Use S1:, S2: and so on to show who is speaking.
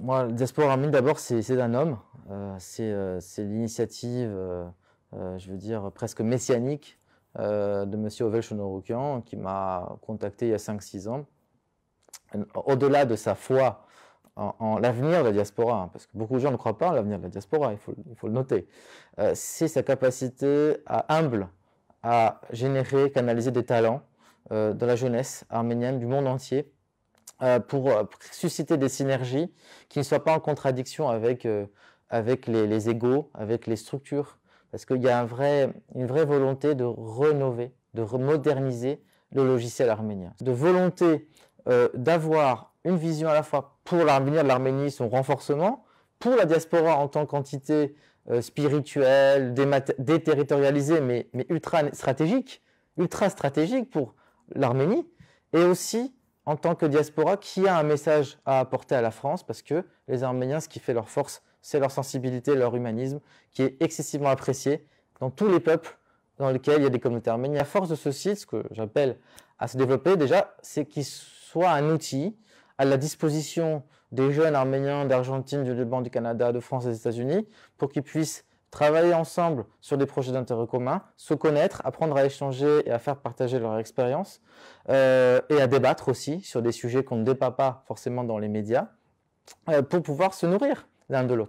S1: moi, le diaspora mine d'abord, c'est un homme. Euh, euh, c'est l'initiative, euh, je veux dire, presque messianique de M. Ovel Chonoroukian, qui m'a contacté il y a 5-6 ans. Au-delà de sa foi en, l'avenir de la diaspora, hein, parce que beaucoup de gens ne croient pas en l'avenir de la diaspora, il faut, le noter, c'est sa capacité à, humble à générer, canaliser des talents de la jeunesse arménienne du monde entier euh, euh, pour, susciter des synergies qui ne soient pas en contradiction avec, euh, avec les, les égaux, avec les structures. Parce qu'il y a une vraie volonté de rénover, de moderniser le logiciel arménien. De volonté d'avoir une vision à la fois pour l'avenir de l'Arménie, son renforcement, pour la diaspora en tant qu'entité spirituelle, déterritorialisée, mais, mais ultra stratégique, ultra stratégique pour l'Arménie, et aussi en tant que diaspora qui a un message à apporter à la France parce que les Arméniens, ce qui fait leur force, c'est leur sensibilité, leur humanisme, qui est excessivement apprécié dans tous les peuples dans lesquels il y a des communautés arméniennes. La force de ceci, ce que j'appelle à se développer déjà, c'est qu'il soit un outil à la disposition des jeunes arméniens d'Argentine, du Liban, du Canada, de France, des États-Unis, pour qu'ils puissent travailler ensemble sur des projets d'intérêt commun, se connaître, apprendre à échanger et à faire partager leur expérience, euh, et à débattre aussi sur des sujets qu'on ne débat pas forcément dans les médias, euh, pour pouvoir se nourrir l'un de l'autre.